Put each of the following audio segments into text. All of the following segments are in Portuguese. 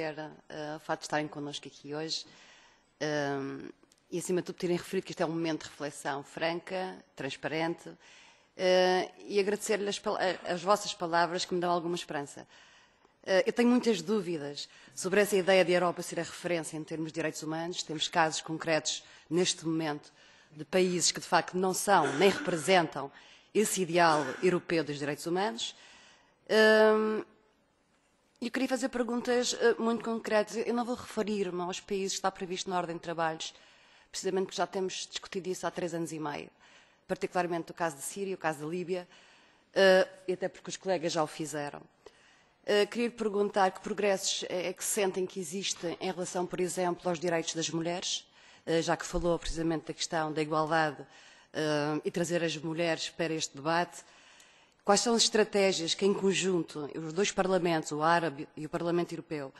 agradecer uh, o fato de estarem connosco aqui hoje um, ehm, e, acima de tudo, terem referido que este é um momento de reflexão franca, transparente uh, e agradecer-lhes eh, as vossas palavras que me dão alguma esperança. Uh, eu tenho muitas dúvidas sobre essa ideia de a Europa ser a referência em termos de direitos humanos. Temos casos concretos neste momento de países que, de facto, não são nem representam esse ideal europeu dos direitos humanos. Ehm, eu queria fazer perguntas eh, muito concretas. Eu não vou referir-me aos países que está previsto na ordem de trabalhos, precisamente porque já temos discutido isso há três anos e meio, particularmente o caso da Síria, o caso da Líbia, eh, e até porque os colegas já o fizeram. Eh, queria perguntar que progressos é, é que sentem que existem em relação, por exemplo, aos direitos das mulheres, já que falou precisamente da questão da igualdade e trazer as mulheres para este debate Quais são as estratégias que, em conjunto, os dois parlamentos, o árabe e o Parlamento Europeu,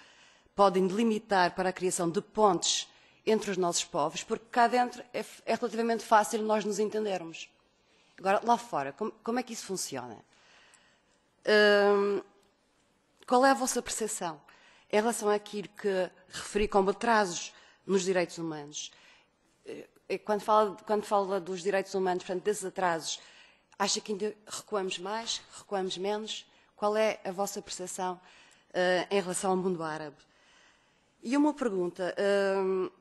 podem delimitar para a criação de pontes entre os nossos povos, porque cá dentro é, é relativamente fácil nós nos entendermos. Agora, lá fora, como, como é que isso funciona? Hum, qual é a vossa percepção em relação àquilo que referi como atrasos nos direitos humanos? Eh, é quando fala, quando fala dos direitos humanos, portanto, desses atrasos, Acha que ainda recuamos mais, recuamos menos? Qual é a vossa percepção uh, em relação ao mundo árabe? E uma pergunta uh,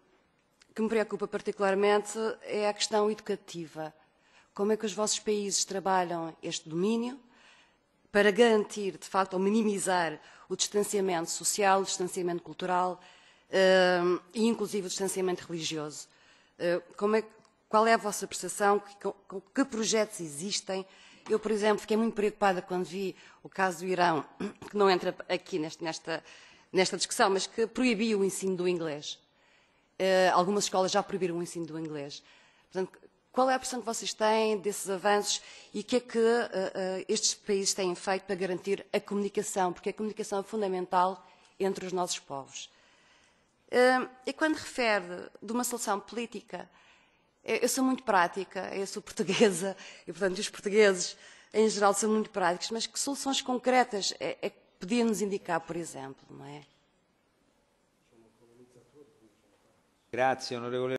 que me preocupa particularmente é a questão educativa. Como é que os vossos países trabalham este domínio para garantir, de facto, ou minimizar o distanciamento social, o distanciamento cultural uh, e, inclusive, o distanciamento religioso? como é qual é a vossa prestação? Que, que projetos existem? Eu, por exemplo, fiquei muito preocupada quando vi o caso do Irão, que não entra aqui nesta, nesta, nesta discussão, mas que proibiu o ensino do inglês. Uh, algumas escolas já proibiram o ensino do inglês. Portanto, qual é a pressão que vocês têm desses avanços e o que é que uh, uh, estes países têm feito para garantir a comunicação? Porque a comunicação é fundamental entre os nossos povos. e quando refere de uma solução política, uh, eu sou muito prática, eu sou portuguesa, e portanto os portugueses em geral são muito práticos, mas que soluções concretas é, é que podia nos indicar, por exemplo, não é? Grazie, onorevole.